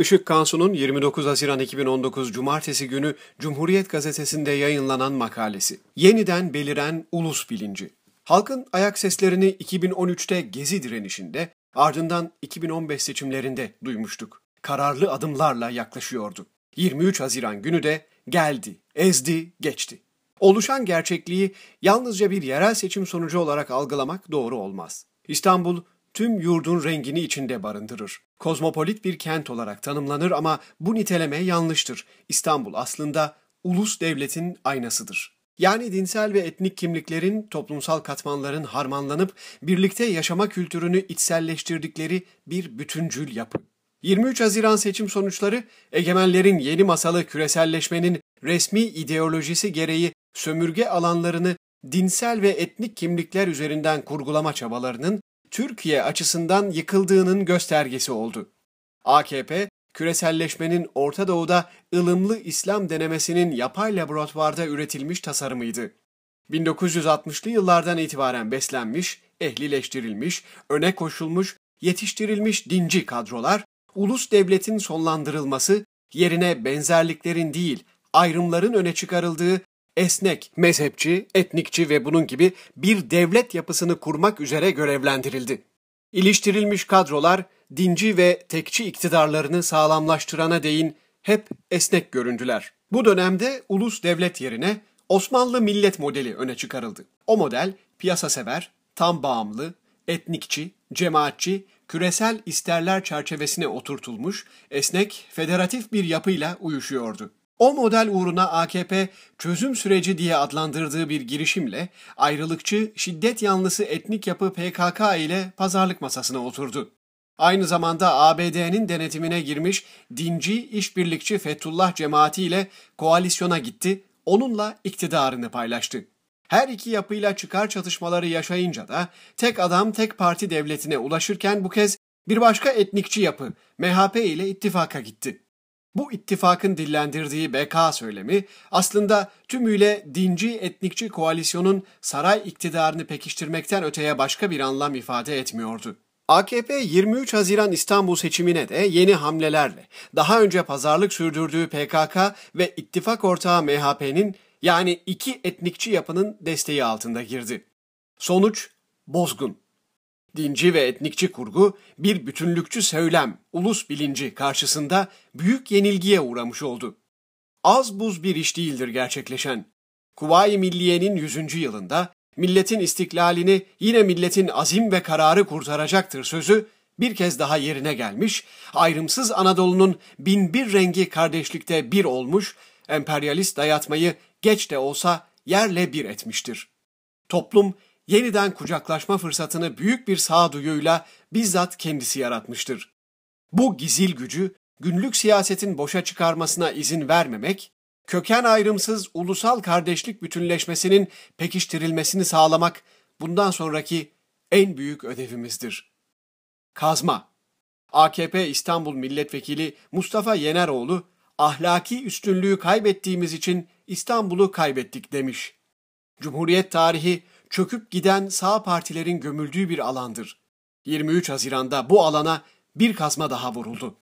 Işık Kansu'nun 29 Haziran 2019 Cumartesi günü Cumhuriyet Gazetesi'nde yayınlanan makalesi. Yeniden beliren ulus bilinci. Halkın ayak seslerini 2013'te Gezi direnişinde, ardından 2015 seçimlerinde duymuştuk. Kararlı adımlarla yaklaşıyordu. 23 Haziran günü de geldi, ezdi, geçti. Oluşan gerçekliği yalnızca bir yerel seçim sonucu olarak algılamak doğru olmaz. İstanbul tüm yurdun rengini içinde barındırır. Kozmopolit bir kent olarak tanımlanır ama bu niteleme yanlıştır. İstanbul aslında ulus devletin aynasıdır. Yani dinsel ve etnik kimliklerin, toplumsal katmanların harmanlanıp birlikte yaşama kültürünü içselleştirdikleri bir bütüncül yapı. 23 Haziran seçim sonuçları egemenlerin yeni masalı küreselleşmenin resmi ideolojisi gereği sömürge alanlarını dinsel ve etnik kimlikler üzerinden kurgulama çabalarının Türkiye açısından yıkıldığının göstergesi oldu. AKP, küreselleşmenin Orta Doğu'da ılımlı İslam denemesinin yapay laboratuvarda üretilmiş tasarımıydı. 1960'lı yıllardan itibaren beslenmiş, ehlileştirilmiş, öne koşulmuş, yetiştirilmiş dinci kadrolar, ulus devletin sonlandırılması, yerine benzerliklerin değil, ayrımların öne çıkarıldığı esnek, mezhepçi, etnikçi ve bunun gibi bir devlet yapısını kurmak üzere görevlendirildi. İliştirilmiş kadrolar dinci ve tekçi iktidarlarını sağlamlaştırana değin hep esnek göründüler. Bu dönemde ulus devlet yerine Osmanlı millet modeli öne çıkarıldı. O model piyasa sever, tam bağımlı, etnikçi, cemaatçi, küresel isterler çerçevesine oturtulmuş, esnek, federatif bir yapıyla uyuşuyordu. O model uğruna AKP çözüm süreci diye adlandırdığı bir girişimle ayrılıkçı, şiddet yanlısı etnik yapı PKK ile pazarlık masasına oturdu. Aynı zamanda ABD'nin denetimine girmiş dinci, işbirlikçi Fethullah cemaati ile koalisyona gitti, onunla iktidarını paylaştı. Her iki yapıyla çıkar çatışmaları yaşayınca da tek adam tek parti devletine ulaşırken bu kez bir başka etnikçi yapı MHP ile ittifaka gitti. Bu ittifakın dillendirdiği beka söylemi aslında tümüyle dinci etnikçi koalisyonun saray iktidarını pekiştirmekten öteye başka bir anlam ifade etmiyordu. AKP 23 Haziran İstanbul seçimine de yeni hamlelerle daha önce pazarlık sürdürdüğü PKK ve ittifak ortağı MHP'nin yani iki etnikçi yapının desteği altında girdi. Sonuç bozgun. Dinci ve etnikçi kurgu bir bütünlükçü söylem, ulus bilinci karşısında büyük yenilgiye uğramış oldu. Az buz bir iş değildir gerçekleşen. Kuvayi Milliye'nin 100. yılında milletin istiklalini yine milletin azim ve kararı kurtaracaktır sözü bir kez daha yerine gelmiş, ayrımsız Anadolu'nun bin bir rengi kardeşlikte bir olmuş, emperyalist dayatmayı geç de olsa yerle bir etmiştir. Toplum yeniden kucaklaşma fırsatını büyük bir sağduyuyla bizzat kendisi yaratmıştır. Bu gizil gücü günlük siyasetin boşa çıkarmasına izin vermemek, köken ayrımsız ulusal kardeşlik bütünleşmesinin pekiştirilmesini sağlamak bundan sonraki en büyük ödevimizdir. Kazma AKP İstanbul Milletvekili Mustafa Yeneroğlu, ahlaki üstünlüğü kaybettiğimiz için İstanbul'u kaybettik demiş. Cumhuriyet tarihi çöküp giden sağ partilerin gömüldüğü bir alandır. 23 Haziran'da bu alana bir kazma daha vuruldu.